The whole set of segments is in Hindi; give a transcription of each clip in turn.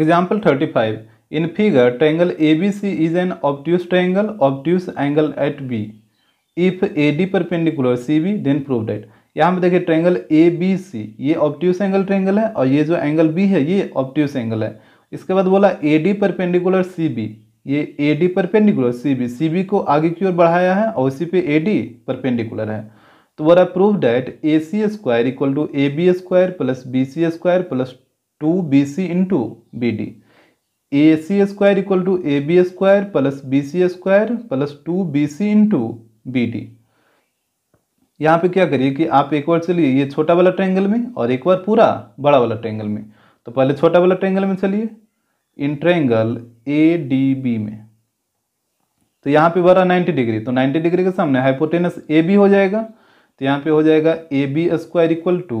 Example 35. In figure, triangle ABC is an obtuse triangle, obtuse angle at B. If AD perpendicular CB, then prove that. यहाँ पे देखिए ट्रायंगल ए बी सी ये ऑप्टिवस एंगल ट्रायंगल है और ये जो एंगल बी है ये ऑप्टिवस एंगल है इसके बाद बोला A D perpendicular C B ये A D perpendicular C B C B को आगे की ओर बढ़ाया है और उसी पे ए डी परपेंडिकुलर है तो वरा prove that A C square equal to A B square plus B C square plus two B C into B D A C square equal to A B square plus B C square plus two B C into B D यहाँ पे क्या करिए कि आप एक बार चलिए ये छोटा वाला ट्रेंगल में और एक बार पूरा बड़ा वाला ट्रेंगल में तो पहले छोटा वाला ट्रेंगल में चलिए in triangle A D B में तो यहाँ पे बड़ा 90 डिग्री तो 90 डिग्री के सामने हाइपोटेनस ए बी हो जाएगा तो यहाँ पे हो जाएगा A B square equal to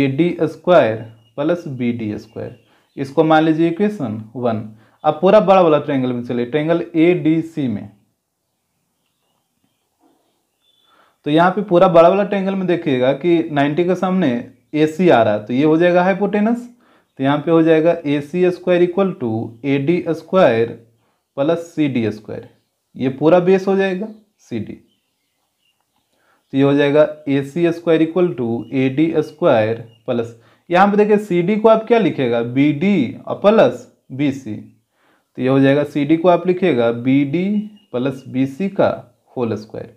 A D square plus B D square इसको मान लीजिए इक्वेशन वन अब पूरा बड़ा वाला ट्रेंगल में चलिए ट्रेंगल ए डी सी में तो यहाँ पे पूरा बड़ा वाला ट्रेंगल में देखिएगा कि 90 के सामने ए सी आ रहा है तो ये हो जाएगा हाइपोटेनस तो यहाँ पे हो जाएगा A C square equal to A D square plus C D square ये पूरा बेस हो जाएगा सी डी तो ये हो जाएगा A C square equal to A D square plus यहाँ पे देखिए सी डी को आप क्या लिखेगा बी डी और प्लस बी सी तो ये हो जाएगा सी डी को आप लिखिएगा B D plus B C का होल स्क्वायर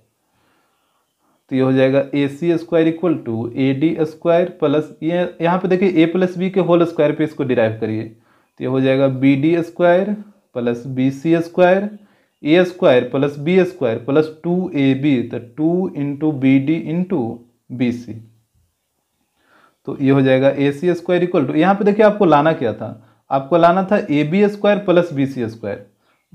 तो ये हो जाएगा A C square equal to A D square plus ये यहाँ पे देखिए ए प्लस बी के होल स्क्वायर पे इसको डिराइव करिए तो ये हो जाएगा B D square plus B C square A square plus B square plus two A B तो two into B D into B C तो ये हो जाएगा A C square equal to यहाँ पे देखिए आपको लाना क्या था आपको लाना था A B square plus B C square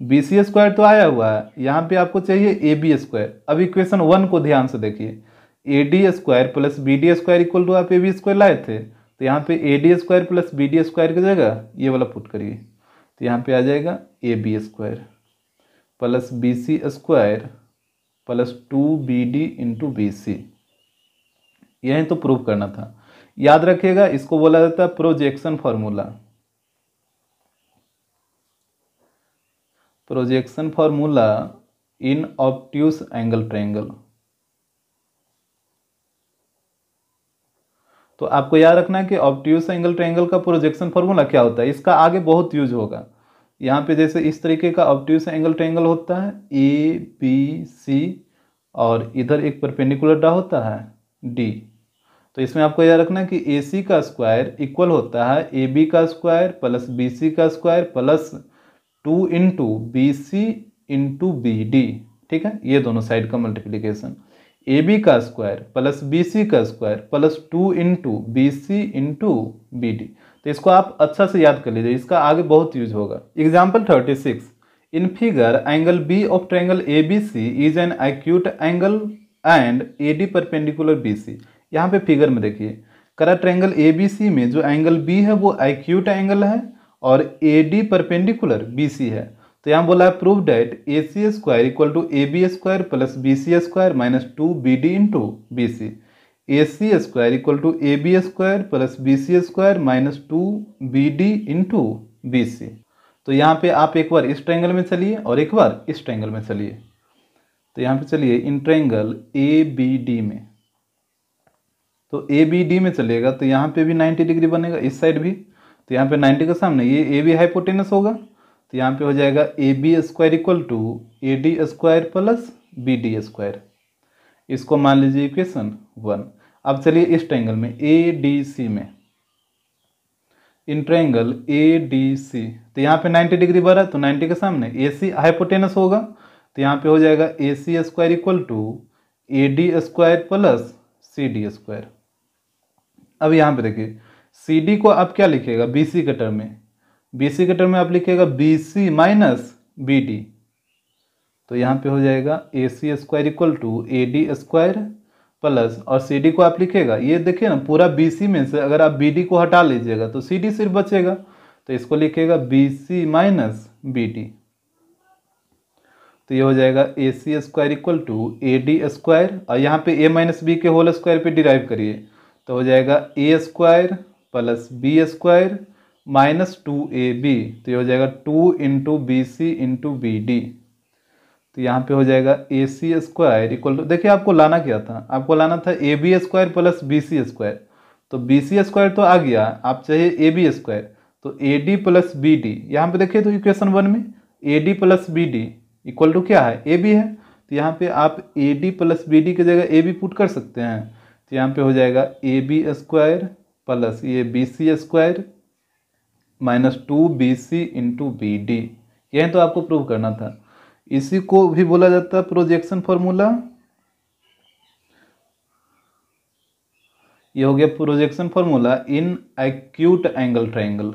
B C square तो आया हुआ है यहाँ पे आपको चाहिए ए बी स्क्वायर अब इक्वेशन वन को ध्यान से देखिए A D square plus B D square equal to आप ए बी स्क्वायर लाए थे तो यहाँ पे A D square plus B D square की जगह ये वाला पुट करिए तो यहाँ पे आ जाएगा A B square plus B C square plus two B D into B C यही तो प्रूव करना था याद रखिएगा इसको बोला जाता है projection formula projection formula in obtuse angle triangle तो आपको याद रखना है कि ऑप्ट्यूस एंगल ट्रेंगल का प्रोजेक्शन फॉर्मूला क्या होता है इसका आगे बहुत यूज होगा यहाँ पे जैसे इस तरीके का ऑप्ट्यूस एंगल ट्रेंगल होता है ए बी सी और इधर एक परपेंडिकुलर डा होता है डी तो इसमें आपको याद रखना है कि ए सी का स्क्वायर इक्वल होता है ए बी का स्क्वायर प्लस बी सी का square plus two into B C into B D ठीक है ये दोनों साइड का मल्टीप्लीकेशन ए बी का स्क्वायर प्लस बी सी का square plus two into B C into B D तो इसको आप अच्छा से याद कर लीजिए इसका आगे बहुत यूज होगा example thirty six in figure angle B of triangle A B C is an acute angle and A D perpendicular B C यहाँ पे फिगर में देखिए करा ट्रैंगल ए बी सी में जो एंगल बी है वो एक्यूट एंगल है और A D perpendicular B C है तो यहाँ बोला है prove that A C square equal to A B square plus B C square minus two B D into B C A C square equal to A B square plus B C square minus two B D into B C तो यहाँ पे आप एक बार इस ट्रैंगल में चलिए और एक बार इस ट्रैंगल में चलिए तो यहाँ पे चलिए in triangle A B D में तो ए बी डी में चलेगा तो यहाँ पे भी 90 डिग्री बनेगा इस साइड भी तो यहाँ पे 90 के सामने ये ए बी हाइपोटेनस होगा तो यहाँ पे हो जाएगा A B square equal to A D square plus B D square इसको मान लीजिए इक्वेशन वन अब चलिए इस ट्रैंगल में ए डी सी में इन ट्रैंगल ए डी सी तो यहाँ पे 90 डिग्री बढ़ा तो 90 के सामने ए सी हाइपोटेनस होगा तो यहाँ पे हो जाएगा A C square equal to A D square plus C D square अब यहाँ पे देखिए सी डी को आप क्या लिखिएगा बी सी कटर में बी सी कटर में आप लिखिएगा B C minus B D तो यहाँ पे हो जाएगा A C square equal to A D square plus और सी डी को आप लिखिएगा ये देखिए ना पूरा बी सी में से अगर आप बी डी को हटा लीजिएगा तो सी डी सिर्फ बचेगा तो इसको लिखिएगा B C minus B D तो ये हो जाएगा A C square equal to A D square और यहाँ पे ए माइनस बी के होल स्क्वायर पे डिराइव करिए तो हो जाएगा A square plus B square minus two A B तो ये हो जाएगा two into B C into B D तो यहाँ पे हो जाएगा A C square equal to देखिए आपको लाना क्या था आपको लाना था A B square plus B C square तो बी सी स्क्वायर तो आ गया आप चाहिए ए बी स्क्वायर तो A D plus B D यहाँ पर देखिए तो इक्वेशन वन में A D plus B D equal to क्या है ए बी है तो यहाँ पे आप A D plus B D की जगह ए बी पुट कर सकते हैं तो यहाँ पे हो जाएगा ए बी स्क्वायर प्लस ये B C square minus two B C into B D यही तो आपको प्रूव करना था इसी को भी बोला जाता है प्रोजेक्शन फॉर्मूला ये हो गया projection formula in acute angle triangle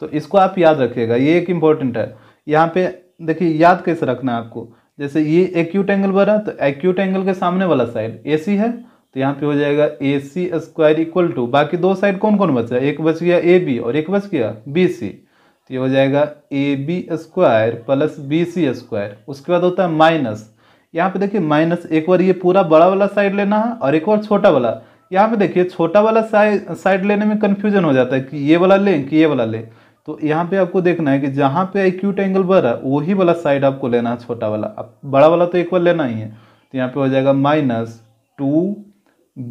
तो इसको आप याद रखिएगा ये एक इम्पॉर्टेंट है यहाँ पे देखिए याद कैसे रखना है आपको जैसे ये एक्यूट एंगल बना तो एक्यूट एंगल के सामने वाला साइड ए सी है तो यहाँ पे हो जाएगा A C square equal to बाकी दो साइड कौन कौन बचा एक बच गया ए बी और एक बच गया बी सी तो ये हो जाएगा A B square plus B C square उसके बाद होता है माइनस यहाँ पे देखिए माइनस एक बार ये पूरा बड़ा वाला साइड लेना है और एक बार छोटा वाला यहाँ पे देखिए छोटा वाला साइड लेने में कन्फ्यूजन हो जाता है कि ये वाला लें कि ये वाला लें तो यहाँ पे आपको देखना है कि जहाँ पे एक्यूट एंगल बढ़ रहा है वही वाला साइड आपको लेना है छोटा वाला अब बड़ा वाला तो एक बार लेना ही है तो यहाँ पे हो जाएगा minus two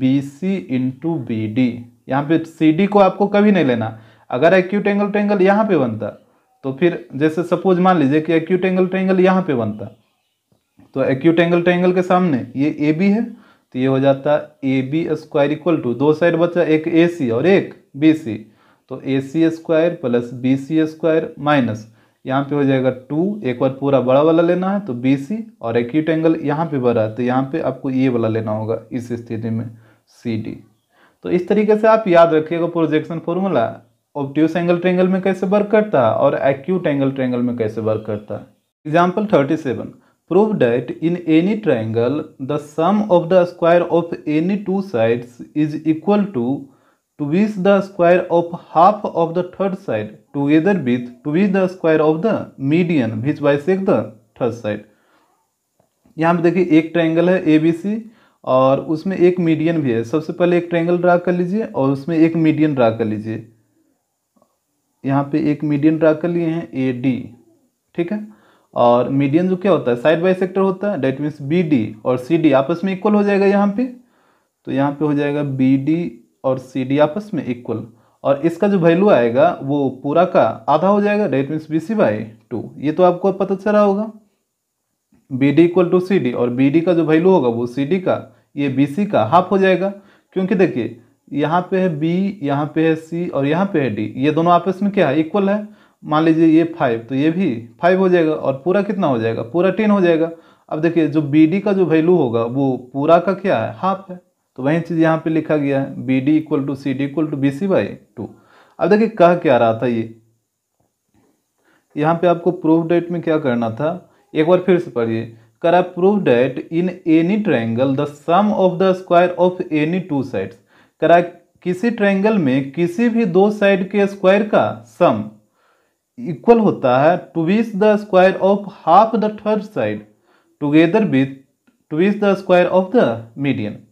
B C into B D यहाँ पे सी डी को आपको कभी नहीं लेना अगर एक्यूट एंगल ट्रेंगल यहाँ पे बनता तो फिर जैसे सपोज मान लीजिए कि एक्यूट एंगल ट्रेंगल यहाँ पे बनता तो एक्यूट एंगल ट्रेंगल के सामने ये ए बी है तो ये हो जाता A B square equal to दो साइड बचा एक ए सी और एक बी सी तो A C square plus B C square minus यहाँ पे हो जाएगा टू एक बार पूरा बड़ा वाला लेना है तो बी सी और एक्यूट एंगल यहाँ पे बड़ा है तो यहाँ पे आपको ये वाला लेना होगा इस स्थिति में सी डी तो इस तरीके से आप याद रखिएगा projection formula obtuse angle triangle में कैसे वर्क करता है और एक्यूट एंगल ट्रेंगल में कैसे वर्क करता है example thirty seven prove that in any triangle the sum of the square of any two sides is equal to to which the square of half of the third side together with to the the square of the median which bisect the third side यहाँ पे देखिए एक ट्रायंगल है ए बी सी और उसमें एक मीडियन भी है सबसे पहले एक ट्रायंगल ड्रा कर लीजिए और उसमें एक मीडियन ड्रा कर लीजिए यहाँ पे एक मीडियन ड्रा कर लिए हैं ए डी ठीक है और मीडियन जो क्या होता है साइड बाई सेक्टर होता है डेट मीन्स बी डी और सी डी आपस में इक्वल हो जाएगा यहाँ पे तो यहाँ पे हो जाएगा बी डी और सी डी आपस में इक्वल और इसका जो वैल्यू आएगा वो पूरा का आधा हो जाएगा that means B C by two ये तो आपको पता चल रहा होगा B D equal to C D और बी डी का जो वैल्यू होगा वो सी डी का ये बी सी का हाफ हो जाएगा क्योंकि देखिए यहाँ पे है बी यहाँ पे है सी और यहाँ पे है डी ये दोनों आपस में क्या है इक्वल है मान लीजिए ये फाइव तो ये भी फाइव हो जाएगा और पूरा कितना हो जाएगा पूरा टेन हो जाएगा अब देखिए जो बी डी का जो वैल्यू होगा वो पूरा का क्या है हाफ है तो वही चीज़ यहाँ पे लिखा गया है B D equal to C D equal to B C by two अब देखिए कह क्या रहा था ये यहाँ पे आपको प्रूफ डेट में क्या करना था एक बार फिर से पढ़िए करा proof that in any triangle the sum of the square of any two sides करा किसी ट्रायंगल में किसी भी दो साइड के स्क्वायर का सम इक्वल होता है twice the square of half the third side together with twice the square of the median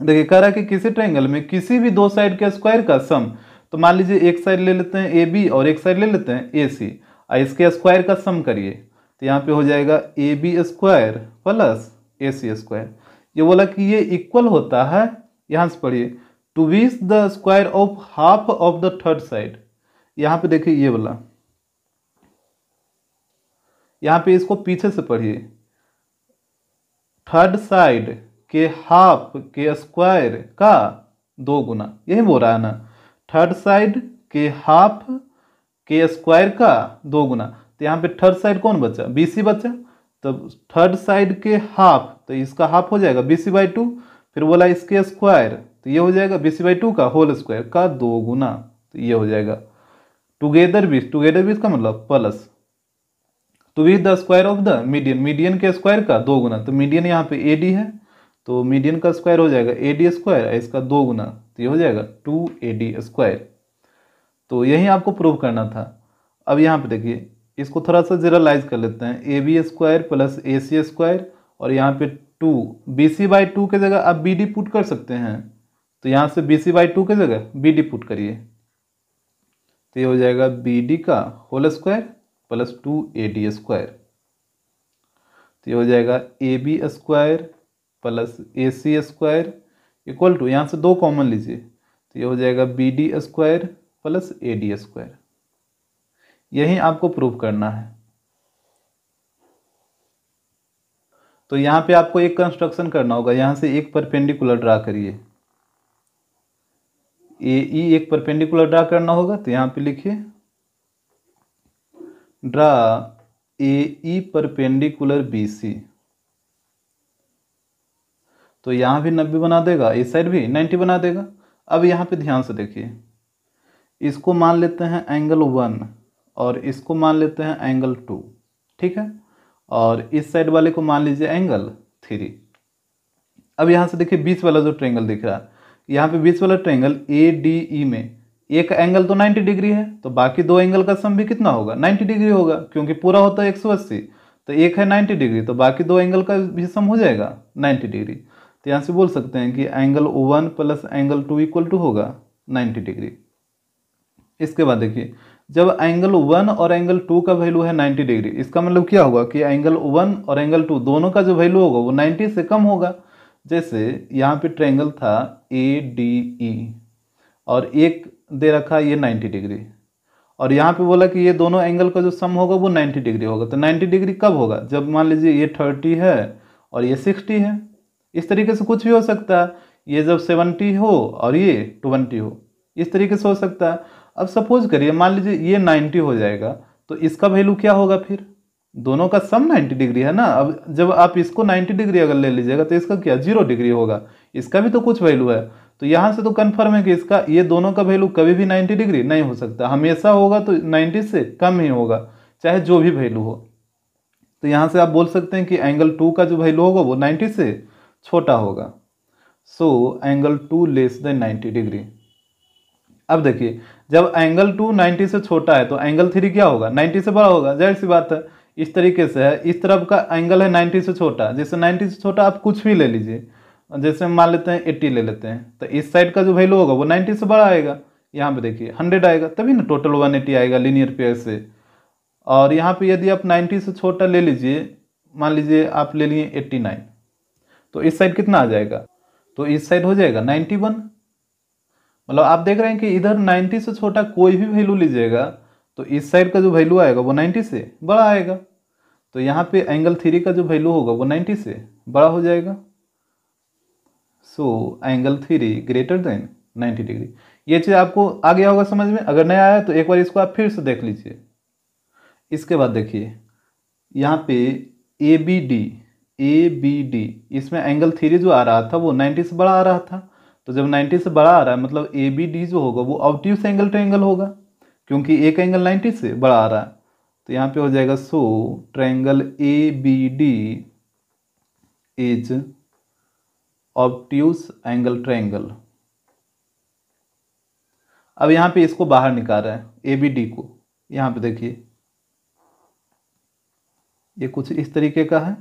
देखिए कह रहा है कि किसी ट्रायंगल में किसी भी दो साइड के स्क्वायर का सम तो मान लीजिए एक साइड ले लेते हैं ए बी और एक साइड ले लेते हैं ए सी और इसके स्क्वायर का सम करिए तो यहाँ पे हो जाएगा A B square plus A C square ये बोला कि ये इक्वल होता है यहाँ से पढ़िए twice the square of half of the third side यहाँ पे देखिए ये बोला यहाँ पे इसको पीछे से पढ़िए थर्ड साइड के हाफ के स्क्वायर का दो गुना यही बोल रहा है ना थर्ड साइड के हाफ के स्क्वायर का दो गुना तो यहाँ पे थर्ड साइड कौन बचा बी सी बचा तब तो थर्ड साइड के हाफ तो इसका हाफ हो जाएगा बी सी बाई टू फिर बोला इसके स्क्वायर तो ये हो जाएगा बी सी बाई टू का होल स्क्वायर का दो गुना तो ये हो जाएगा टुगेदर बीस टुगेदर बीस का मतलब plus two with the square of the median median के स्क्वायर का दो गुना तो मीडियन यहाँ पे ए डी है तो मीडियन का स्क्वायर हो जाएगा ए डी स्क्वायर इसका दो गुना तो ये हो जाएगा टू ए डी स्क्वायर तो यही आपको प्रूव करना था अब यहाँ पे देखिए इसको थोड़ा सा जनरलाइज कर लेते हैं A B square plus A C square और यहाँ पे two B C by two के जगह आप बी डी पुट कर सकते हैं तो यहाँ से बी सी बाई टू के जगह बी डी पुट करिए तो ये हो जाएगा बी डी का whole square plus two A D square तो ये हो जाएगा A B square plus A C square equal to यहाँ से दो कॉमन लीजिए तो ये हो जाएगा B D square plus A D square यही आपको प्रूव करना है तो यहाँ पे आपको एक कंस्ट्रक्शन करना होगा यहाँ से एक परपेंडिकुलर ड्रा करिए ए ई एक परपेंडिकुलर ड्रा करना होगा तो यहाँ पे लिखिए draw A E perpendicular B C तो यहाँ भी नब्बे बना देगा इस साइड भी नाइन्टी बना देगा अब यहाँ पे ध्यान से देखिए इसको मान लेते हैं एंगल वन और इसको मान लेते हैं एंगल टू ठीक है और इस साइड वाले को मान लीजिए एंगल थ्री अब यहाँ से देखिए बीच वाला जो ट्रेंगल दिख रहा है यहाँ पे बीच वाला ट्रेंगल ए डी ई में एक एंगल तो नाइन्टी डिग्री है तो बाकी दो एंगल का सम भी कितना होगा नाइन्टी डिग्री होगा क्योंकि पूरा होता है एक तो एक है नाइन्टी डिग्री तो बाकी दो एंगल का भी सम हो जाएगा नाइन्टी डिग्री तो यहाँ से बोल सकते हैं कि angle O one plus angle two equal to होगा नाइन्टी डिग्री इसके बाद देखिए जब एंगल वन और एंगल टू का वैल्यू है नाइन्टी डिग्री इसका मतलब क्या होगा कि एंगल वन और एंगल टू दोनों का जो वैल्यू होगा वो नाइन्टी से कम होगा जैसे यहाँ पे ट्रेंगल था ए डी ई और एक दे रखा ये नाइन्टी डिग्री और यहाँ पे बोला कि ये दोनों एंगल का जो सम होगा वो नाइन्टी डिग्री होगा तो नाइन्टी डिग्री कब होगा जब मान लीजिए ये थर्टी है और ये सिक्सटी है इस तरीके से कुछ भी हो सकता है ये जब सेवेंटी हो और ये ट्वेंटी हो इस तरीके से हो सकता है अब सपोज करिए मान लीजिए ये नाइन्टी हो जाएगा तो इसका वैल्यू क्या होगा फिर दोनों का सम 90 डिग्री है ना अब जब आप इसको 90 डिग्री अगर ले लीजिएगा तो इसका क्या जीरो डिग्री होगा इसका भी तो कुछ वैल्यू है तो यहाँ से तो कन्फर्म है कि इसका ये दोनों का वैल्यू कभी भी 90 डिग्री नहीं हो सकता हमेशा होगा तो 90 से कम ही होगा चाहे जो भी वैल्यू हो तो यहाँ से आप बोल सकते हैं कि एंगल टू का जो वैल्यू होगा वो नाइन्टी से छोटा होगा so angle two less than ninety degree अब देखिए जब एंगल टू नाइन्टी से छोटा है तो एंगल थ्री क्या होगा नाइन्टी से बड़ा होगा जाहिर सी बात है इस तरीके से है इस तरफ का एंगल है नाइन्टी से छोटा जैसे नाइन्टी से छोटा आप कुछ भी ले लीजिए जैसे मान लेते हैं एट्टी ले लेते हैं तो इस साइड का जो वैल्यू होगा वो नाइन्टी से बड़ा आएगा यहाँ पर देखिए हंड्रेड आएगा तभी ना टोटल वन एटी आएगा लीनियर पेयर से और यहाँ पर यदि आप नाइन्टी से छोटा ले लीजिए मान लीजिए आप ले लिए एट्टी नाइन तो इस साइड कितना आ जाएगा तो इस साइड हो जाएगा नाइन्टी वन मतलब आप देख रहे हैं कि इधर नाइन्टी से छोटा कोई भी वैल्यू लीजिएगा तो इस साइड का जो वैल्यू आएगा वो नाइन्टी से बड़ा आएगा तो यहाँ पे एंगल थ्री का जो वैल्यू होगा वो नाइन्टी से बड़ा हो जाएगा so angle three greater than ninety degree ये चीज़ आपको आ गया होगा समझ में अगर नहीं आया तो एक बार इसको आप फिर से देख लीजिए इसके बाद देखिए यहाँ पे A B D A B D इसमें एंगल थ्री जो आ रहा था वो 90 से बड़ा आ रहा था तो जब 90 से बड़ा आ रहा है मतलब ए बी डी जो होगा वो ऑब्ट्यूस एंगल ट्रैंगल होगा क्योंकि एक एंगल 90 से बड़ा आ रहा है तो यहाँ पे हो जाएगा so triangle A B D is obtuse angle triangle अब यहाँ पे इसको बाहर निकाल रहा है ए बी डी को यहाँ पे देखिए ये कुछ इस तरीके का है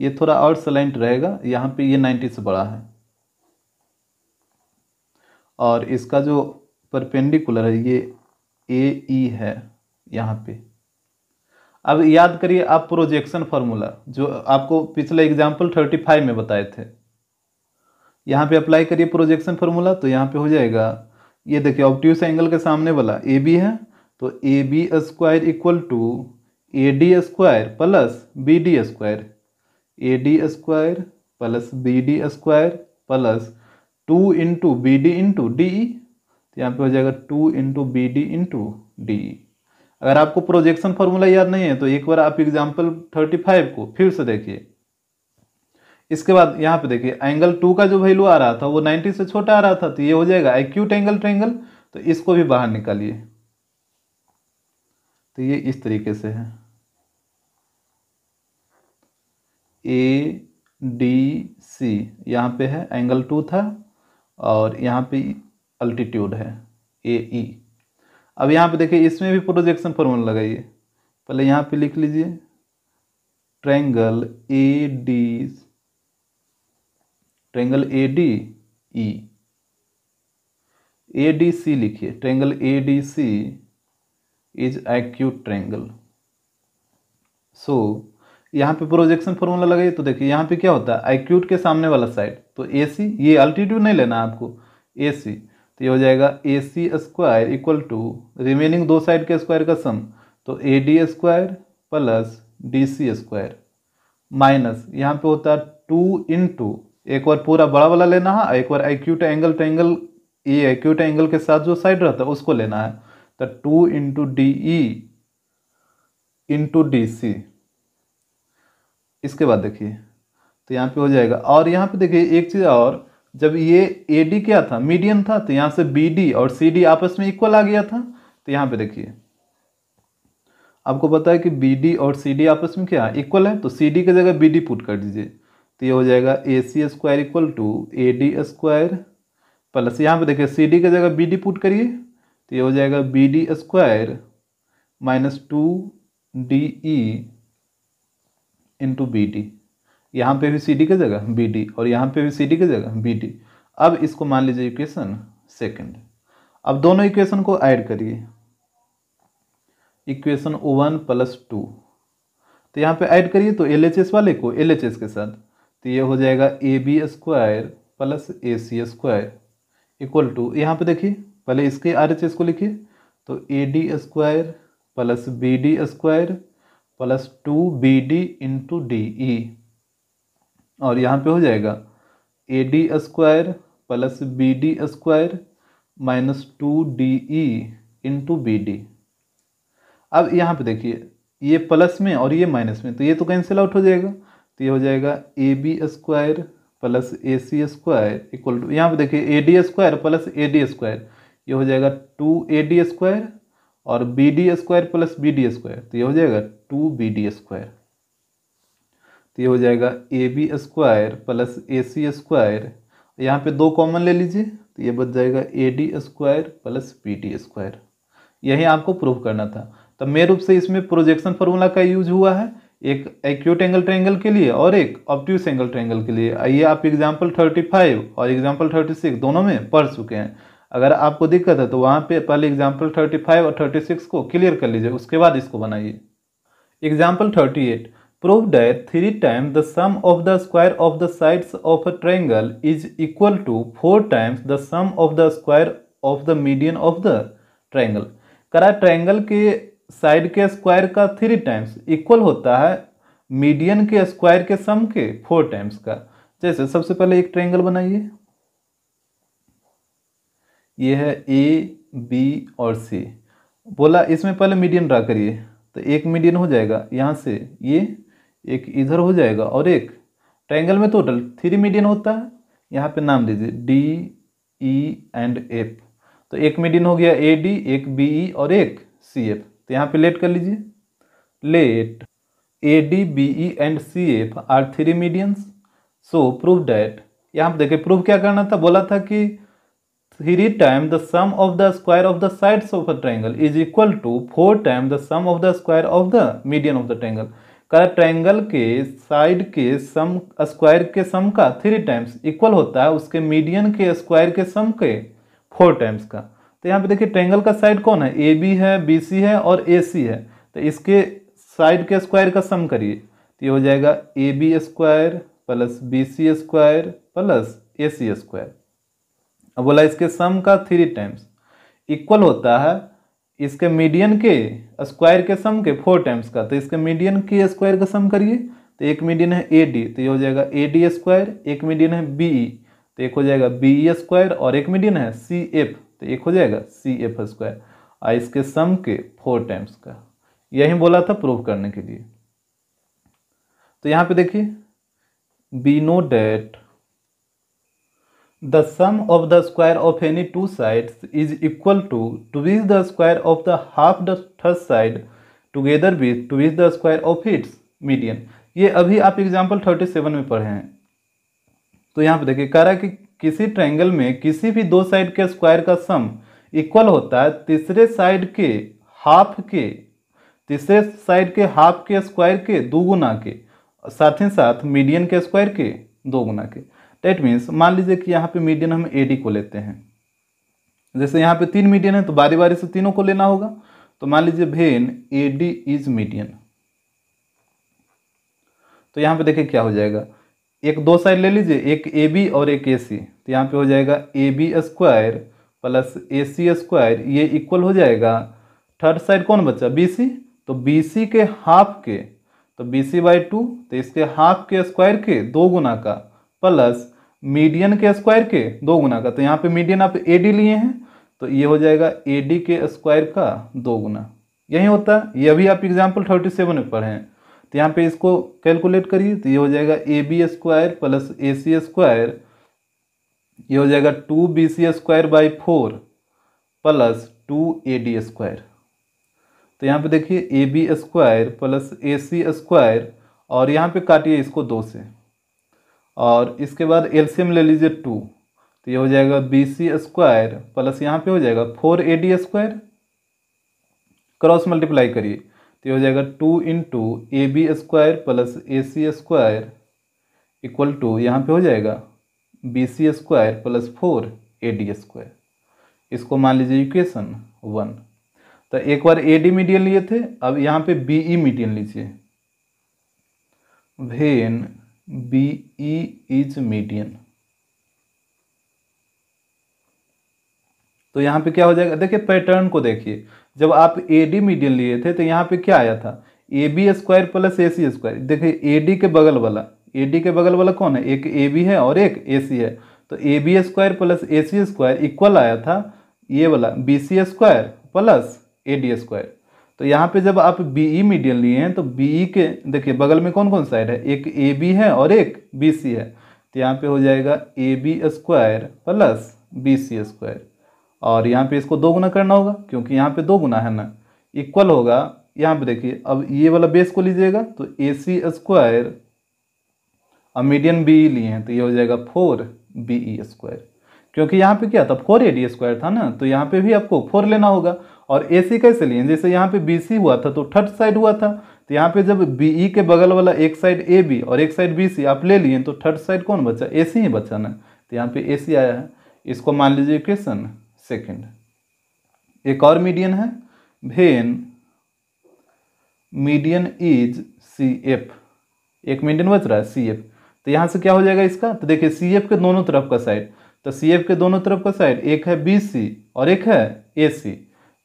ये थोड़ा और सलाइंट रहेगा यहाँ पे ये 90 से बड़ा है और इसका जो परपेंडिकुलर है ये ए ई है यहाँ पे अब याद करिए आप प्रोजेक्शन फार्मूला जो आपको पिछले एग्जाम्पल थर्टी फाइव में बताए थे यहाँ पे अप्लाई करिए प्रोजेक्शन फार्मूला तो यहाँ पे हो जाएगा ये देखिए ऑप्टिव एंगल के सामने वाला ए बी है तो A B square equal to A D square plus B D square A D square plus B D square plus two into B D into D E तो यहाँ पे हो जाएगा two into B D into D E अगर आपको प्रोजेक्शन फॉर्मूला याद नहीं है तो एक बार आप एग्जाम्पल थर्टी फाइव को फिर से देखिए इसके बाद यहाँ पे देखिए एंगल टू का जो वैल्यू आ रहा था वो नाइन्टी से छोटा आ रहा था तो ये हो जाएगा एक्यूट एंगल ट्रेंगल तो इसको भी बाहर निकालिए तो ये इस तरीके से है ए डी सी यहाँ पे है एंगल टू था और यहाँ पे अल्टीट्यूड है ए ई e। अब यहाँ पे देखिए इसमें भी प्रोजेक्शन फॉर्मूला लगाइए पहले यहाँ पे लिख लीजिए triangle A D triangle A D E A D C लिखिए triangle A D C is acute triangle so यहाँ पे प्रोजेक्शन फॉर्मूला लगाइए तो देखिए यहाँ पे क्या होता है एक्यूट के सामने वाला साइड तो ए सी ये अल्टीट्यूड नहीं लेना आपको ए सी तो ये हो जाएगा A C square equal to remaining दो साइड के स्क्वायर का सम तो A D square plus D C square minus यहाँ पे होता है टू इन टू एक बार पूरा बड़ा वाला लेना है एक बार एक्यूट एंगल टेंगल ये एक्यूट एंगल के साथ जो साइड रहता है उसको लेना है तो two into D E into D C इसके बाद देखिए तो यहाँ पे हो जाएगा और यहाँ पे देखिए एक चीज़ और जब ये ए डी क्या था मीडियम था तो यहाँ से बी डी और सी डी आपस में इक्वल आ गया था तो यहाँ पे देखिए आपको पता है कि बी डी और सी डी आपस में क्या इक्वल है तो सी डी की जगह बी डी पुट कर दीजिए तो ये हो जाएगा A C square equal to A D square plus यहाँ पे देखिए सी डी की जगह बी डी पुट करिए तो ये हो जाएगा B D square minus two D E into B T यहाँ पर भी सी डी की जगह बी डी और यहाँ पर भी सी डी की जगह बी टी अब इसको मान लीजिए इक्वेशन सेकेंड अब दोनों इक्वेशन को ऐड करिए इक्वेशन वन प्लस टू तो यहाँ पे ऐड करिए तो एल एच एस वाले को एल एच एस के साथ तो ये हो जाएगा A B square plus A C square equal to यहाँ पे देखिए पहले इसके आर एच एस को लिखिए तो A D square plus B D square plus two B D into D E और यहाँ पे हो जाएगा A D square plus B D square minus two D E into B D अब यहाँ पे देखिए ये प्लस में और ये माइनस में तो ये तो कैंसिल आउट हो जाएगा तो ये हो जाएगा A B square plus A C square equal to यहाँ पे देखिए A D square plus A D square ये हो जाएगा टू ए डी स्क्वायर और B D square plus B D square तो ये हो जाएगा टू बी डी स्क्वायर तो ये हो जाएगा A B square plus A C square यहाँ पे दो कॉमन ले लीजिए तो ये बच जाएगा A D square plus B D square यही आपको प्रूव करना था तो मेरे रूप से इसमें प्रोजेक्शन फॉर्मूला का यूज हुआ है एक एक्यूट एंगल ट्रायंगल के लिए और एक ऑप्टिव एंगल ट्रायंगल के लिए आइए आप एग्जाम्पल थर्टी फाइव और एग्जाम्पल थर्टी सिक्स दोनों में पढ़ चुके हैं अगर आपको दिक्कत है तो वहाँ पे पहले एग्जाम्पल थर्टी फाइव और थर्टी सिक्स को क्लियर कर लीजिए उसके बाद इसको बनाइए example thirty eight prove that three time the sum of the square of the sides of a triangle is equal to four times the sum of the square of the median of the triangle करा ट्रायंगल के साइड के स्क्वायर का थ्री टाइम्स इक्वल होता है मीडियन के स्क्वायर के सम के फोर टाइम्स का जैसे सबसे पहले एक ट्रायंगल बनाइए ये है ए बी और सी बोला इसमें पहले मीडियन ड्रा करिए तो एक मीडियन हो जाएगा यहाँ से ये एक इधर हो जाएगा और एक ट्रायंगल में टोटल थ्री मीडियन होता है यहाँ पे नाम दीजिए डी ई एंड एफ तो एक मीडियन हो गया ए डी एक बी ई e और एक सी एफ तो यहाँ पे लेट कर लीजिए let A D B E and C F are three medians so prove that यहाँ पर देखिए प्रूव क्या करना था बोला था कि three time the sum of the square of the sides of a triangle is equal to four time the sum of the square of the median of the triangle कर ट्रायंगल के साइड के सम स्क्वायर के सम का थ्री टाइम्स इक्वल होता है उसके मीडियन के स्क्वायर के सम के फोर टाइम्स का तो यहाँ पे देखिए ट्रायंगल का साइड कौन है ए बी है बी सी है और ए सी है तो इसके साइड के स्क्वायर का सम करिए तो ये हो जाएगा A B square plus B C square plus A C square अब बोला इसके सम का थ्री टाइम्स इक्वल होता है इसके मीडियन के स्क्वायर के सम के फोर टाइम्स का तो इसके मीडियन के स्क्वायर का सम करिए तो एक मीडियन है ए डी तो ये हो जाएगा ए डी स्क्वायर एक मीडियन है बी ई e, तो एक हो जाएगा बी ई स्क्वायर और एक मीडियन है सी एफ तो एक हो जाएगा सी एफ स्क्वायर और इसके सम के फोर टाइम्स का यही बोला था प्रूव करने के लिए तो यहाँ पे देखिए be know that the sum of the square of any two side is equal to twice the square of the half half the third side together with to which the square of ये अभी आप एग्जाम्पल थर्टी सेवन में पढ़े हैं तो यहाँ पे देखिए कह रहा है कि किसी ट्रैंगल में किसी भी दो साइड के स्क्वायर का सम इक्वल होता है तीसरे साइड के हाफ के तीसरे साइड के हाफ के स्क्वायर के दो गुना के साथ ही साथ मीडियन के स्क्वायर के दो गुना के दैट मीन्स मान लीजिए कि यहाँ पे मीडियन हम ए को लेते हैं जैसे यहाँ पे तीन मीडियन है तो बारी बारी से तीनों को लेना होगा तो मान लीजिए भेन ए डी इज मीडियन तो यहाँ पे देखिए क्या हो जाएगा एक दो साइड ले लीजिए एक ए बी और एक ए सी तो यहाँ पे हो जाएगा A B square plus A C square ये इक्वल हो जाएगा थर्ड साइड कौन बचा बी सी तो बी सी के हाफ के तो बी सी बाई टू तो इसके हाफ के स्क्वायर के दो गुना का प्लस मीडियन के स्क्वायर के दो गुना का तो यहाँ पे मीडियन आप ए डी लिए हैं तो ये हो जाएगा ए डी के स्क्वायर का दो गुना यही होता है ये अभी आप एग्जाम्पल थर्टी सेवन में पढ़े हैं तो यहाँ पे इसको कैलकुलेट करिए तो ये हो जाएगा A B square plus A C square ये हो जाएगा two B C square by four plus two A D square तो यहाँ पे देखिए A B square plus A C square और यहाँ पे काटिए इसको दो से और इसके बाद एलसीएम ले लीजिए टू तो ये हो जाएगा बी सी स्क्वायर प्लस यहाँ पे हो जाएगा four A D square cross multiply करिए तो ये हो जाएगा two into A B square plus A C square equal to यहाँ पे हो जाएगा B C square plus four A D square इसको मान लीजिए इक्वेशन वन तो एक बार ए डी मीडियन लिए थे अब यहाँ पे बी ई मीडियन लीजिए भेन बी ई इज मीडियन तो यहां पे क्या हो जाएगा देखिए पैटर्न को देखिए जब आप ए डी मीडियन लिए थे तो यहां पे क्या आया था A B square plus A C square देखिए ए डी के बगल वाला ए डी के बगल वाला कौन है एक ए बी है और एक ए सी है तो A B square plus A C square equal आया था ये वाला B C square plus A D square तो यहाँ पे जब आप बी ई मीडियन लिए हैं तो बी ई e के देखिए बगल में कौन कौन साइड है एक ए बी है और एक बी सी है तो यहाँ पे हो जाएगा A B square plus B C square और यहाँ पे इसको दो गुना करना होगा क्योंकि यहाँ पे दो गुना है ना इक्वल होगा यहाँ पे देखिए अब ये वाला बेस को लीजिएगा तो ए सी स्क्वायर और मीडियन बी ई लिए हैं तो ये हो जाएगा फोर बी ई स्क्वायर क्योंकि यहाँ पे क्या था फोर ए डी स्क्वायर था ना तो यहाँ पे भी आपको फोर लेना होगा और ए सी कैसे लिए जैसे यहाँ पे बी सी हुआ था तो थर्ड साइड हुआ था तो यहाँ पे जब बी ई e के बगल वाला एक साइड ए बी और एक साइड बी सी आप ले लिए तो थर्ड साइड कौन बचा ए सी ही बचा ना तो यहाँ पे ए सी आया है इसको मान लीजिए क्वेश्चन सेकेंड एक और मीडियन है भेन मीडियन इज सी एफ एक मीडियन बच रहा है सी एफ तो यहाँ से क्या हो जाएगा इसका तो देखिए सी एफ के दोनों तरफ का साइड तो सी एफ के दोनों तरफ का साइड एक है बी सी और एक है ए सी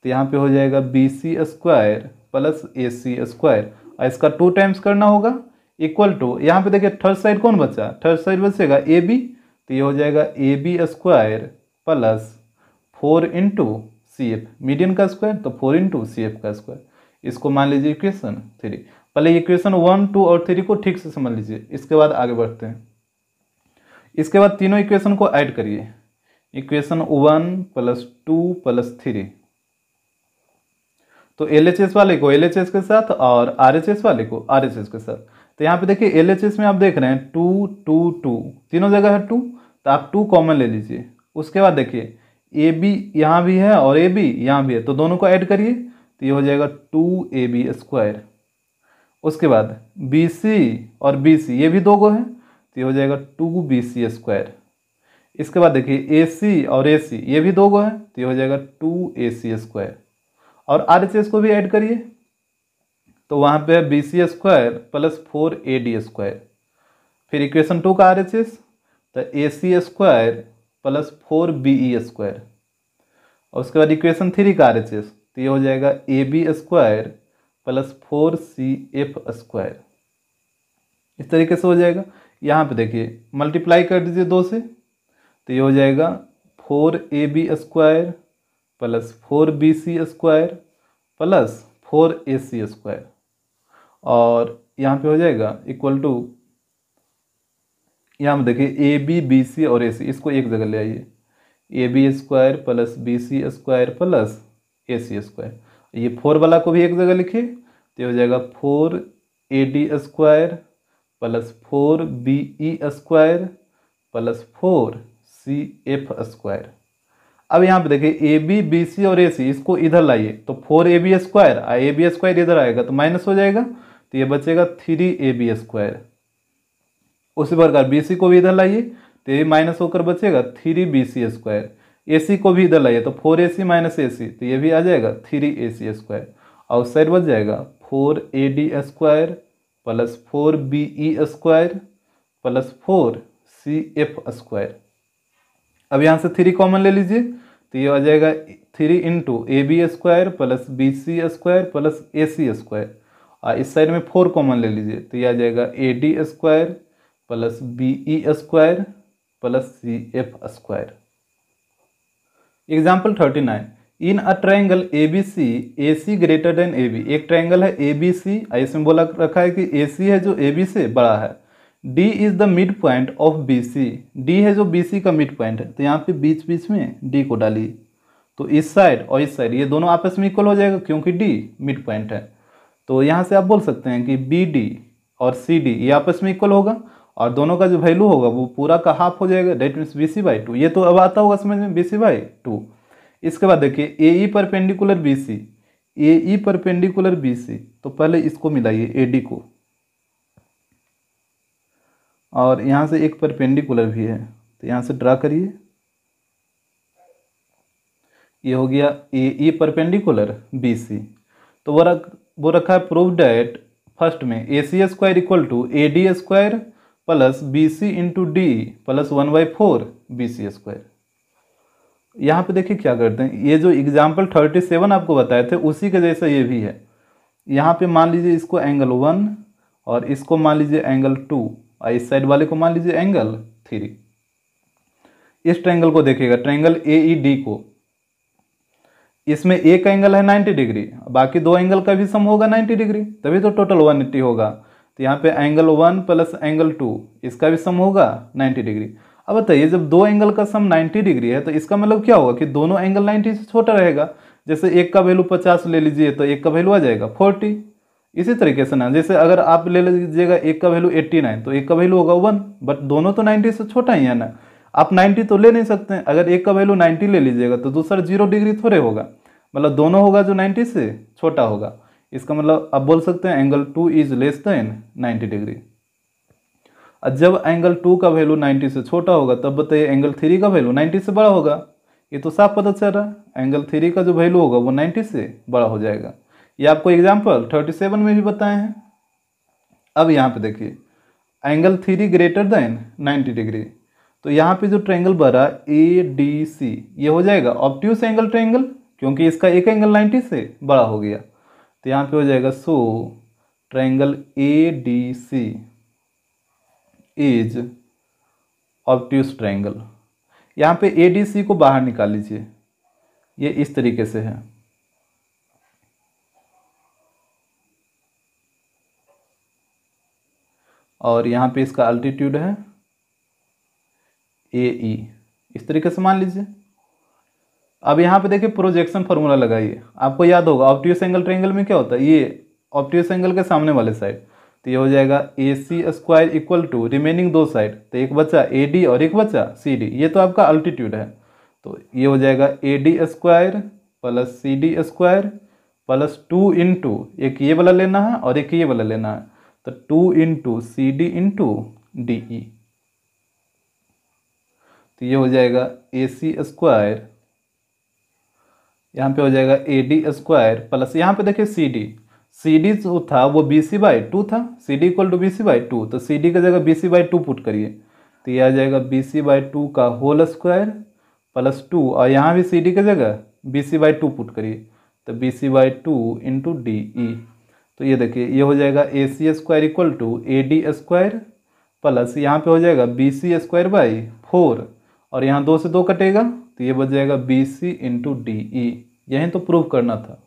तो यहाँ पे हो जाएगा B C square plus A C square और इसका टू टाइम्स करना होगा इक्वल टू यहाँ पे देखिए थर्ड साइड कौन बचा थर्ड साइड बचेगा ए बी तो ये हो जाएगा A B square plus four into C F median का स्क्वायर तो फोर इंटू सी एफ का स्क्वायर इसको मान लीजिए इक्वेशन थ्री पहले इक्वेशन वन टू और थ्री को ठीक से समझ लीजिए इसके बाद आगे बढ़ते हैं इसके बाद तीनों इक्वेशन को ऐड करिए equation one plus two plus three तो एल वाले को एल के साथ और आर वाले को आर के साथ तो यहाँ पे देखिए एल में आप देख रहे हैं टू टू टू तीनों जगह है टू तो आप टू कॉमन ले लीजिए उसके बाद देखिए ए बी यहाँ भी है और ए बी यहाँ भी है तो दोनों को ऐड करिए तो ये हो जाएगा टू ए बी स्क्वायर उसके बाद बी सी और बी सी ये भी दो गो है तो ये हो जाएगा टू बी सी स्क्वायर इसके बाद देखिए ए सी और ए सी ये भी दो गो है तो ये हो जाएगा टू ए सी स्क्वायर और आर एच एस को भी ऐड करिए तो वहाँ पे है B C square plus four A D square फिर इक्वेशन टू का आर एच एस तो A C square plus four B E square और उसके बाद इक्वेशन थ्री का आर एच एस तो ये हो जाएगा A B square plus four C F square इस तरीके से हो जाएगा यहाँ पे देखिए मल्टीप्लाई कर दीजिए दो से तो ये हो जाएगा four A B square plus four B C square plus four A C square और यहाँ पे हो जाएगा इक्वल टू यहाँ पर देखिए ए बी बी सी और ए सी इसको एक जगह ले आइए A B square plus B C square plus A C square ये फोर वाला को भी एक जगह लिखिए तो हो जाएगा four A D square plus four B E square plus four C F square अब यहाँ पे देखिए ए बी बी सी और ए सी इसको इधर लाइए तो four A B square A B square इधर आएगा तो माइनस हो जाएगा तो ये बचेगा थ्री ए बी स्क्वायर उसी प्रकार बी सी को भी इधर लाइए तो ये माइनस होकर बचेगा three B C square A C को भी इधर लाइए तो फोर ए सी माइनस ए सी तो ये भी आ जाएगा थ्री ए सी स्क्वायर और साइड बच जाएगा four A D square plus four B E square plus four C F square अब यहाँ से थ्री कॉमन ले लीजिए तो ये आ जाएगा three into A B square plus B C square plus A C square और इस साइड में फोर कॉमन ले लीजिए तो ये आ जाएगा A D square plus B E square plus C F square example thirty nine in a triangle A B C A C greater than A B एक ट्राइंगल है ए बी सी इसमें बोला रखा है कि ए सी है जो ए बी से बड़ा है D is the mid point of B C D है जो बी सी का मिड पॉइंट है तो यहाँ पे बीच बीच में डी को डालिए तो इस साइड और इस साइड ये दोनों आपस में इक्वल हो जाएगा क्योंकि डी मिड पॉइंट है तो यहाँ से आप बोल सकते हैं कि बी डी और सी डी ये आपस में इक्वल होगा और दोनों का जो वैल्यू होगा वो पूरा का हाफ हो जाएगा that means B C by two ये तो अब आता होगा समझ में बी सी बाई टू इसके बाद देखिए ए ई पर पेंडिकुलर बी सी ए ई पेंडिकुलर बी सी तो पहले इसको मिलाइए ए डी को और यहाँ से एक परपेंडिकुलर भी है तो यहाँ से ड्रा करिए ये हो गया ए ई परपेंडिकुलर बी सी तो वो रख वो रखा है प्रूफ डेट फर्स्ट में A C square equal to A D square plus B C into D plus one by four B C square यहाँ पे देखिए क्या करते हैं ये जो एग्जाम्पल थर्टी सेवन आपको बताए थे उसी के जैसा ये भी है यहाँ पे मान लीजिए इसको एंगल वन और इसको मान लीजिए एंगल टू और इस साइड वाले को मान लीजिए एंगल थ्री इस ट्रेंगल को देखिएगा ट्रैंगल ए ई डी को इसमें एक एंगल है 90 डिग्री बाकी दो एंगल का भी सम होगा 90 डिग्री तभी तो टोटल 180 होगा तो यहाँ पे angle one plus angle two इसका भी सम होगा 90 डिग्री अब बताइए जब दो एंगल का सम 90 डिग्री है तो इसका मतलब क्या होगा कि दोनों एंगल 90 से छोटा रहेगा जैसे एक का वैल्यू 50 ले लीजिए तो एक का वैल्यू आ जाएगा फोर्टी इसी तरीके से ना जैसे अगर आप ले लीजिएगा एक का वैल्यू एट्टी नाइन तो एक का वैल्यू होगा वन बट दोनों तो नाइन्टी से छोटा ही है ना आप नाइन्टी तो ले नहीं सकते हैं अगर एक का वैल्यू नाइन्टी ले लीजिएगा तो दूसरा जीरो डिग्री थोड़े होगा मतलब दोनों होगा जो नाइन्टी से छोटा होगा इसका मतलब आप बोल सकते हैं angle two is less than ninety degree और जब एंगल टू का वैल्यू नाइन्टी से छोटा होगा तब बताइए एंगल थ्री का वैल्यू नाइन्टी से बड़ा होगा ये तो साफ पता चल रहा है एंगल थ्री का जो वैल्यू होगा वो नाइन्टी से बड़ा हो जाएगा ये आपको एग्जाम्पल थर्टी सेवन में भी बताए हैं अब यहाँ पे देखिए angle three greater than ninety degree तो यहाँ पे जो ट्रेंगल बरा ए डी सी ये हो जाएगा ऑप्टिस एंगल ट्रेंगल क्योंकि इसका एक एंगल 90 से बड़ा हो गया तो यहाँ पे हो जाएगा so triangle A D C is obtuse triangle यहाँ पे ए डी सी को बाहर निकाल लीजिए ये इस तरीके से है और यहाँ पे इसका अल्टीट्यूड है ए ई e। इस तरीके से मान लीजिए अब यहाँ पे देखिए प्रोजेक्शन फार्मूला लगाइए आपको याद होगा ऑप्टियस एंगल ट्रेंगल में क्या होता है ये ऑप्टियस एंगल के सामने वाले साइड तो ये हो जाएगा A C square equal to remaining दो साइड तो एक बच्चा ए डी और एक बच्चा सी डी ये तो आपका अल्टीट्यूड है तो ये हो जाएगा A D square plus C D square plus two into एक ये वाला लेना है और एक ये वाला लेना है तो two into C D into D E तो ये हो जाएगा ए सी स्क्वायर यहाँ पे हो जाएगा ए डी स्क्वायर प्लस यहाँ पे देखिए सी डी सी डी जो था वो बी सी बाई टू था C D equal to B C by two तो सी डी की जगह B C by two put करिए तो ये आ जाएगा बी सी बाई टू का होल स्क्वायर प्लस टू और यहाँ भी सी डी की जगह B C by two put करिए तो B C by two into D E तो ये देखिए ये हो जाएगा A C square equal to A D square plus यहाँ पे हो जाएगा B C square by four और यहाँ दो से दो कटेगा तो ये बच जाएगा B C into D E यही तो प्रूव करना था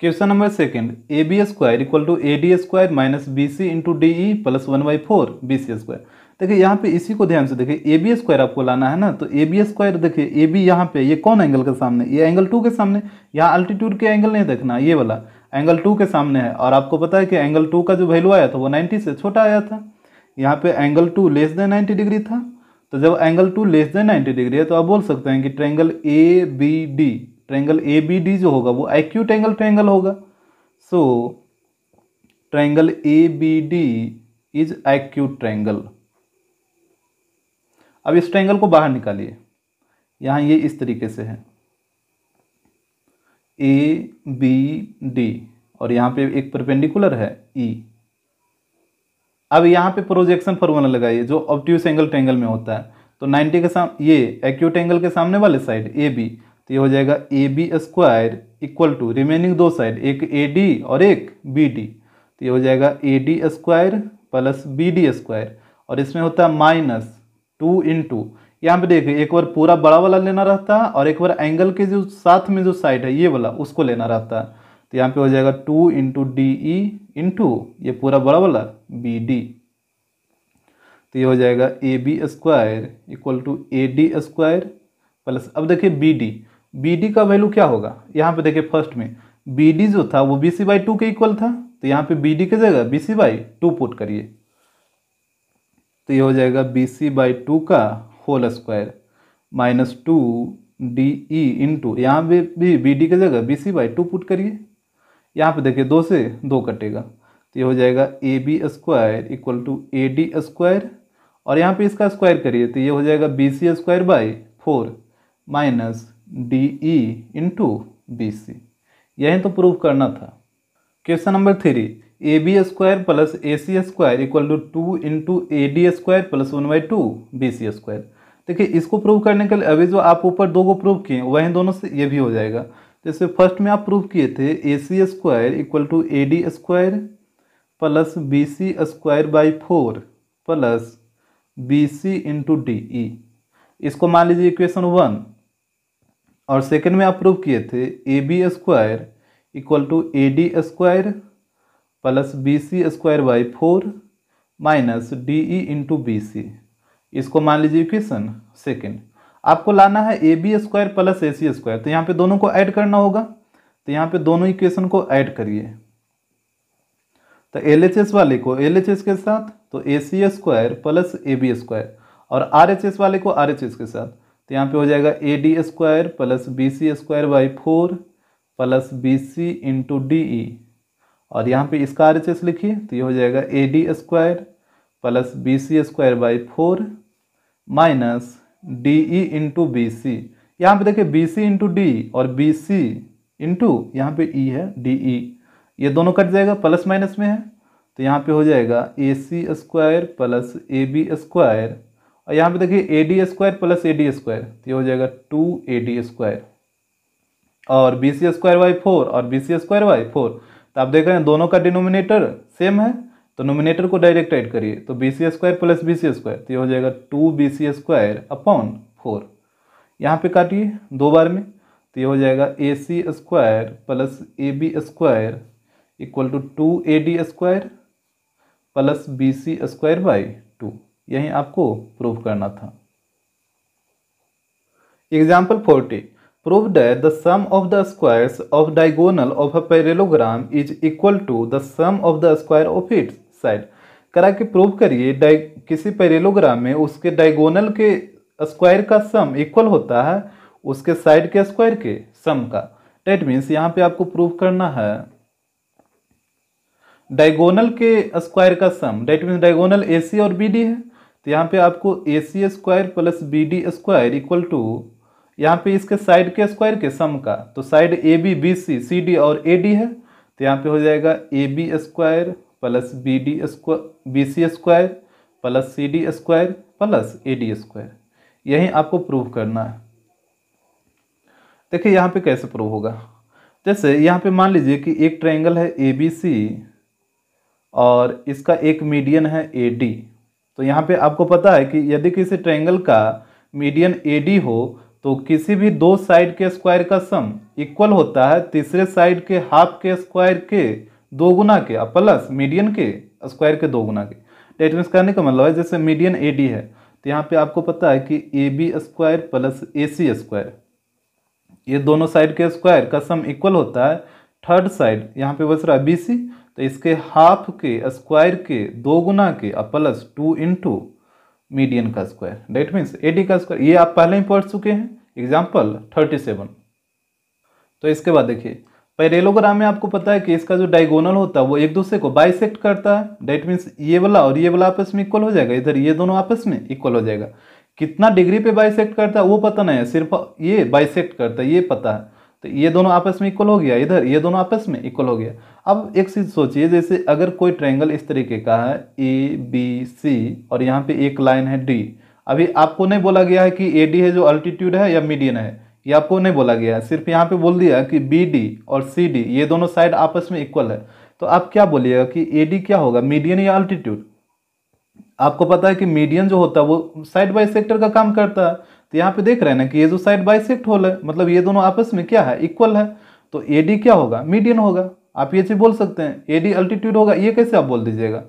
question number second A B square equal to A D square minus B C into D E plus one by four B C square देखिए यहाँ पे इसी को ध्यान से देखिए ए बी स्क्वायर आपको लाना है ना तो ए बी स्क्वायर देखिए ए बी यहाँ पे ये कौन एंगल के सामने ये एंगल टू के सामने यहाँ अल्टीट्यूड के एंगल नहीं देखना ये वाला एंगल टू के सामने है और आपको पता है कि एंगल टू का जो वैल्यू आया था वो नाइन्टी से छोटा आया था यहाँ पे angle two less than ninety degree था तो जब angle two less than ninety degree है तो आप बोल सकते हैं कि triangle A B D triangle A B D जो होगा वो एक्यूट एंगल ट्रेंगल होगा so triangle A B D is acute triangle अब इस ट्रेंगल को बाहर निकालिए यहाँ ये इस तरीके से है ए बी डी और यहाँ पे एक परपेंडिकुलर है ई e. अब यहाँ पे प्रोजेक्शन फॉर्मूला लगाइए जो ऑब्ट्यूस एंगल ट्रेंगल में होता है तो 90 के सामने ये एक्यूट एंगल के सामने वाले साइड ए बी तो ये हो जाएगा A B square equal to remaining दो साइड एक ए डी और एक बी डी तो ये हो जाएगा A D square plus B D square और इसमें होता है माइनस टू इन टू यहाँ पे देखिए एक बार पूरा बड़ा वाला लेना रहता है और एक बार एंगल के जो साथ में जो साइड है ये वाला उसको लेना रहता है तो यहाँ पे हो जाएगा two into D E into ये पूरा बड़ा वाला बी डी तो ये हो जाएगा A B square equal to A D square plus अब देखिए बी डी बी डी का वैल्यू क्या होगा यहाँ पे देखिए फर्स्ट में बी डी जो था वो बी सी बाई टू के इक्वल था तो यहाँ पे बी डी की जगह B C by two put करिए तो ये हो जाएगा बी सी बाई टू का whole square minus two D E into यहाँ पे भी बी डी की जगह B C by two put करिए यहाँ पे देखिए दो से दो कटेगा तो ये हो जाएगा A B square equal to A D square और यहाँ पे इसका स्क्वायर करिए तो ये हो जाएगा B C square by four minus D E into B C यही तो प्रूफ करना था question number three A B square plus A C square equal to two into A D square plus one by two B C square देखिए इसको प्रूव करने के लिए अभी जो आप ऊपर दो को प्रूव किए वहीं दोनों से ये भी हो जाएगा जैसे तो फर्स्ट में आप प्रूव किए थे A C square equal to A D square plus B C square by four plus B C into D E इसको मान लीजिए इक्वेशन वन और सेकेंड में आप प्रूव किए थे A B square equal to A D square plus B C square by four minus D E into B C इसको मान लीजिए इक्वेशन सेकेंड आपको लाना है A B square plus A C square तो यहाँ पे दोनों को ऐड करना होगा तो यहाँ पे दोनों इक्वेशन को ऐड करिए तो एल एच एस वाले को एल एच एस के साथ तो A C square plus A B square और आर एच एस वाले को आर एच एस के साथ तो यहाँ पे हो जाएगा A D square plus B C square by four plus B C into D E और यहाँ पे इसका आर लिखिए तो ये हो जाएगा A D square plus B C square by four minus D E into B C यहाँ पर देखिए बी सी इंटू डी और बी सी इंटू यहाँ पे ई e है डी ई e. ये दोनों कट जाएगा प्लस माइनस में है तो यहाँ पे हो जाएगा A C square plus A B square और यहाँ पे देखिए A D square plus A D square तो ये हो जाएगा टू ए डी स्क्वायर और B C square by four और B C square by four तो आप देख रहे हैं दोनों का डिनोमिनेटर सेम है तो नोमिनेटर को डायरेक्ट ऐड करिए तो B C square plus B C square तो ये हो जाएगा two B C square upon four यहाँ पे काटिए दो बार में तो ये हो जाएगा A C square plus A B square equal to two A D square plus B C square by two यही आपको प्रूव करना था example forty Prove that the sum of the squares of diagonal of a parallelogram is equal to the sum of the square of its side. करा कि प्रूव करिए किसी पेरेलोग्राम में उसके डायगोनल के स्क्वायर का सम इक्वल होता है उसके साइड के स्क्वायर के सम का डेट मीन्स यहाँ पे आपको प्रूव करना है डायगोनल के स्क्वायर का sum that means diagonal A C और बी डी है तो यहाँ पे आपको A C square plus B D square equal to यहाँ पे इसके साइड के स्क्वायर के सम का तो side A B B C C D और ए डी है तो यहाँ पे हो जाएगा A B square plus B D square B C square plus C D square plus A D square यही आपको प्रूव करना है देखिए यहाँ पे कैसे प्रूव होगा जैसे यहाँ पे मान लीजिए कि एक ट्रायंगल है ए बी सी और इसका एक मीडियन है ए डी तो यहाँ पे आपको पता है कि यदि किसी ट्रायंगल का मीडियन ए डी हो तो किसी भी दो साइड के स्क्वायर का सम इक्वल होता है तीसरे साइड के हाफ के स्क्वायर के दो गुना के प्लस मीडियन के स्क्वायर के दो गुना के डेट मीन्स करने का मतलब है जैसे मीडियन ए डी है तो यहाँ पे आपको पता है कि A B square plus A C square ये दोनों साइड के स्क्वायर का सम इक्वल होता है थर्ड साइड यहाँ पे बच रहा है बी सी तो इसके हाफ के स्क्वायर के दो गुना के प्लस टू इंटू मीडियन का स्क्वायर डेट मीन्स ए का स्क्वायर ये आप पहले ही पढ़ चुके हैं एग्जाम्पल थर्टी सेवन तो इसके बाद देखिए पैरेलोग्राम में आपको पता है कि इसका जो डायगोनल होता है वो एक दूसरे को बाइसेक्ट करता है डेट मीन्स ये वाला और ये वाला आपस में इक्वल हो जाएगा इधर ये दोनों आपस में इक्वल हो जाएगा कितना डिग्री पे बाइसेक्ट करता है वो पता नहीं है सिर्फ ये बाइसेक्ट करता है ये पता है तो ये दोनों आपस में इक्वल हो गया इधर ये दोनों आपस में इक्वल हो गया अब एक चीज़ सोचिए जैसे अगर कोई ट्रायंगल इस तरीके का है ए बी सी और यहाँ पे एक लाइन है डी अभी आपको नहीं बोला गया है कि ए डी है जो अल्टीट्यूड है या मीडियन है ये आपको नहीं बोला गया है सिर्फ यहाँ पे बोल दिया कि बी डी और सी डी ये दोनों साइड आपस में इक्वल है तो आप क्या बोलिएगा कि ए डी क्या होगा मीडियन या अल्टीट्यूड आपको पता है कि मीडियन जो होता है वो साइड बाई सेक्टर का काम करता है तो यहाँ पे देख रहे हैं ना कि ये जो साइड बाइसेक्ट होल है मतलब ये दोनों आपस में क्या है इक्वल है तो ए क्या होगा मीडियन होगा आप ये चीज़ बोल सकते हैं ए डी अल्टीट्यूड होगा ये कैसे आप बोल दीजिएगा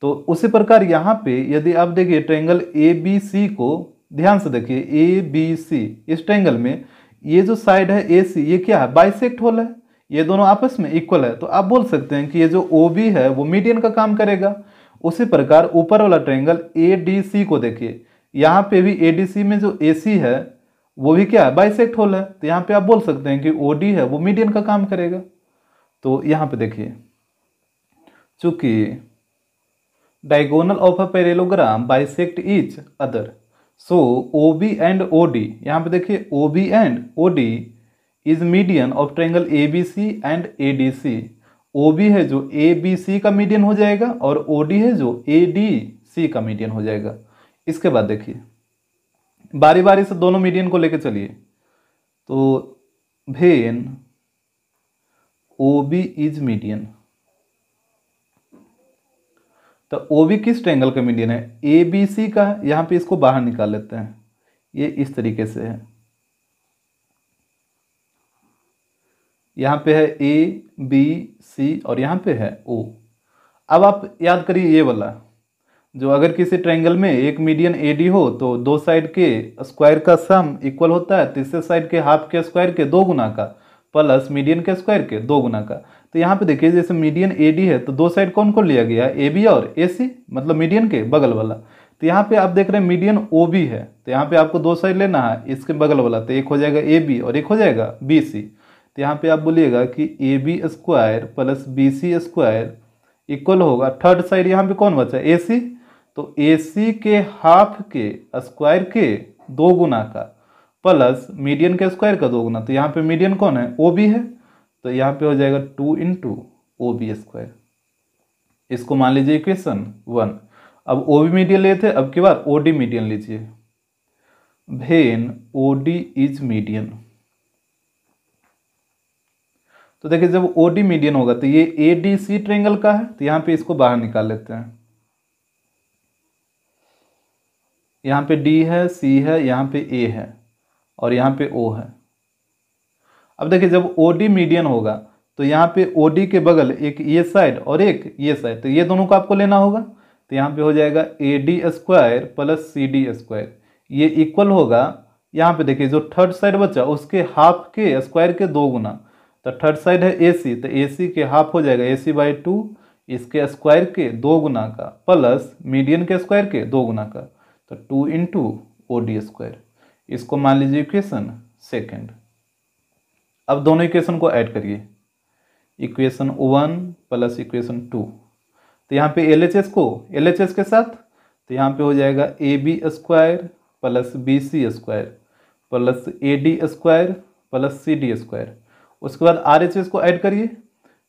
तो उसी प्रकार यहाँ पे यदि आप देखिए ट्रेंगल ए बी सी को ध्यान से देखिए ए बी सी इस ट्रेंगल में ये जो साइड है ए सी ये क्या है बाइसेक्ट होल है ये दोनों आपस में इक्वल है तो आप बोल सकते हैं कि ये जो ओ बी है वो मीडियन का काम करेगा उसी प्रकार ऊपर वाला ट्रेंगल ए डी सी को देखिए यहाँ पे भी एडीसी में जो एसी है वो भी क्या है बाइसेक्ट होल है तो यहाँ पे आप बोल सकते हैं कि ओडी है वो मीडियन का काम करेगा तो यहाँ पे देखिए चूंकि diagonal of a parallelogram bisect each other so O B and O D यहाँ पे देखिए O B and O D is median of triangle A B C and A D C O B है जो ए बी सी का मीडियन हो जाएगा और ओ डी है जो ए डी सी का मीडियन हो जाएगा इसके बाद देखिए बारी बारी से दोनों मीडियन को लेकर चलिए तो भेन ओ बी इज मीडियन तो ओ बी किस ट्रेंगल का मीडियन है ए बी सी का है यहाँ पे इसको बाहर निकाल लेते हैं ये इस तरीके से है यहां पे है ए बी सी और यहां पे है ओ अब आप याद करिए ये वाला जो अगर किसी ट्रायंगल में एक मीडियन ए हो तो दो साइड के स्क्वायर का सम इक्वल होता है तीसरे साइड के हाफ के स्क्वायर के दो गुना का प्लस मीडियन के स्क्वायर के दो गुना का तो यहाँ पे देखिए जैसे मीडियन ए डी है तो दो साइड कौन कौन लिया गया ए बी और ए सी मतलब मीडियन के बगल वाला तो यहाँ पे आप देख रहे हैं मीडियन ओ बी है तो यहाँ पे आपको दो साइड लेना है इसके बगल वाला तो एक हो जाएगा ए बी और एक हो जाएगा बी सी तो यहाँ पे आप बोलिएगा कि A B square plus B C square equal होगा थर्ड साइड यहाँ पे कौन बचा ए सी तो ए सी के हाफ के स्क्वायर के दो गुना का प्लस मीडियन के स्क्वायर का दो गुना तो यहाँ पे मीडियन कौन है ओ बी है तो यहाँ पे हो जाएगा two into O B square इसको मान लीजिए इक्वेशन वन अब ओ बी मीडियन लिए थे अब की बार ओ डी मीडियन लीजिए भेन ओ डी इज मीडियन तो देखिए जब ओ डी मीडियन होगा तो ये ए डी सी ट्रेंगल का है तो यहाँ पे इसको बाहर निकाल लेते हैं यहाँ पे डी है सी है यहाँ पे ए है और यहाँ पे ओ है अब देखिए जब ओ डी मीडियन होगा तो यहाँ पे ओ डी के बगल एक ये साइड और एक ये साइड तो ये दोनों को आपको लेना होगा तो यहाँ पे हो जाएगा A D square plus C D square ये इक्वल होगा यहाँ पे देखिए जो थर्ड साइड बचा उसके हाफ के स्क्वायर के दो गुना तो थर्ड साइड है ए सी तो ए सी के हाफ हो जाएगा ए सी बाई टू इसके स्क्वायर के दो गुना का प्लस मीडियन के स्क्वायर के दो गुना का तो two into O D square इसको मान लीजिए इक्वेशन सेकेंड अब दोनों इक्वेशन को ऐड करिए equation one plus equation two तो यहाँ पे एल एच एस को एल एच एस के साथ तो यहाँ पे हो जाएगा A B square plus B C square plus A D square plus C D square उसके बाद आर एच एस को ऐड करिए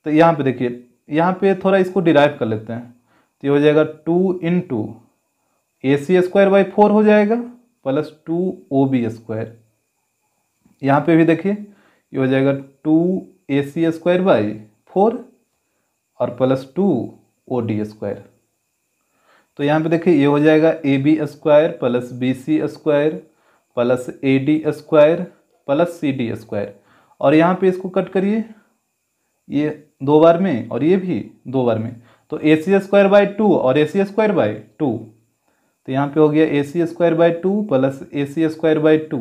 तो यहाँ पे देखिए यहाँ पे थोड़ा इसको डिराइव कर लेते हैं तो ये हो जाएगा two into A C square by four हो जाएगा plus two O B square यहाँ पे भी देखिए ये हो जाएगा two A C square by four और plus two O D square तो यहाँ पे देखिए ये हो जाएगा A B square plus B C square plus A D square plus C D square और यहाँ पे इसको कट करिए ये दो बार में और ये भी दो बार में तो A C square by two और A C square by two तो यहाँ पे हो गया A C square by two plus A C square by two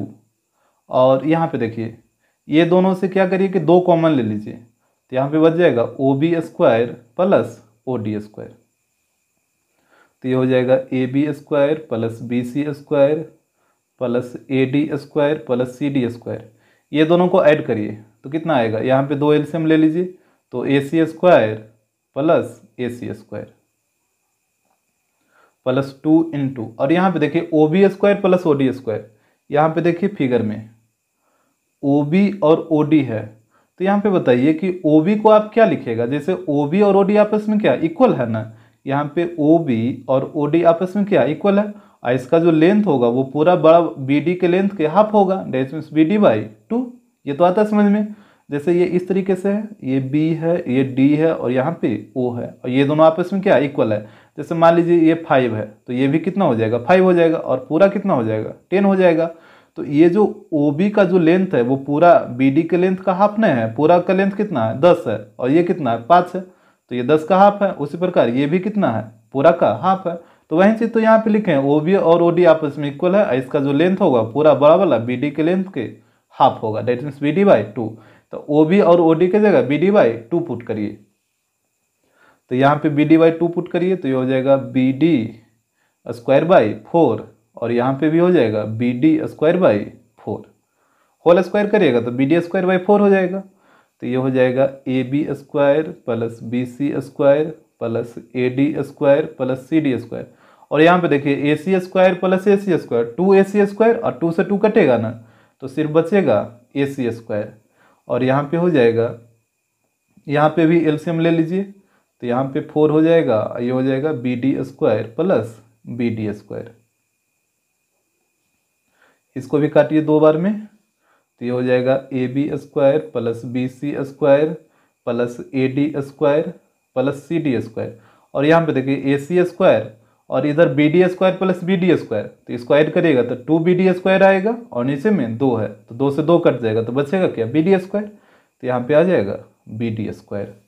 और यहाँ पे देखिए ये दोनों से क्या करिए कि दो कॉमन ले लीजिए तो यहाँ पे बच जाएगा O B square plus O D square तो ये हो जाएगा A B square plus B C square plus A D square plus C D square ये दोनों को ऐड करिए तो कितना आएगा यहाँ पे दो एल्सियम ले लीजिए तो A C square plus A C square plus two into और यहाँ पे देखिए O B square plus O D square यहाँ पे देखिए फिगर में ओ बी और ओ डी है तो यहाँ पे बताइए कि ओ बी को आप क्या लिखेगा जैसे ओ बी और ओ डी आपस में क्या इक्वल है ना यहाँ पे ओ बी और ओ डी आपस में क्या इक्वल है और इसका जो लेंथ होगा वो पूरा बड़ा बी डी के लेंथ के हाफ होगा that means B D by two ये तो आता है समझ में जैसे ये इस तरीके से है ये बी है ये डी है और यहाँ पे ओ है और ये दोनों आपस में क्या इक्वल है जैसे मान लीजिए ये फाइव है तो ये भी कितना हो जाएगा फाइव हो जाएगा और पूरा कितना हो जाएगा टेन हो जाएगा तो ये जो ओ बी का जो लेंथ है वो पूरा बी डी के लेंथ का हाफ नहीं है पूरा का लेंथ कितना है दस है और ये कितना है पाँच है तो ये दस का हाफ है उसी प्रकार ये भी कितना है पूरा का हाफ है तो वही चीज़ तो यहाँ पे लिखे हैं ओ बी और ओ डी आपस में इक्वल है इसका जो लेंथ होगा पूरा बड़ा वाला बी डी के लेंथ के हाफ होगा that means B D by two तो ओ बी और ओ डी जगह B D by two put करिए तो यहाँ पे B D by two put करिए तो ये हो जाएगा B D square by four और यहाँ पे भी हो जाएगा B D square by four whole square करिएगा तो B D square by four हो जाएगा तो ये हो जाएगा A B square plus B C square plus A D square plus C D square और यहाँ पे देखिए A C square plus A C square two A C square और टू से टू कटेगा ना तो सिर्फ बचेगा ए सी स्क्वायर और यहाँ पे हो जाएगा यहाँ पे भी एल्सियम ले लीजिए तो यहाँ पे फोर हो जाएगा ये हो जाएगा B D square plus B D square इसको भी काटिए दो बार में तो ये हो जाएगा A B square plus B C square plus A D square plus C D square और यहाँ पे देखिए ए सी स्क्वायर और इधर B D square plus B D square तो इसको ऐड करिएगा तो टू बी डी स्क्वायर आएगा और नीचे में दो है तो दो से दो कट जाएगा तो बचेगा क्या बी डी स्क्वायर तो यहाँ पे आ जाएगा बी डी स्क्वायर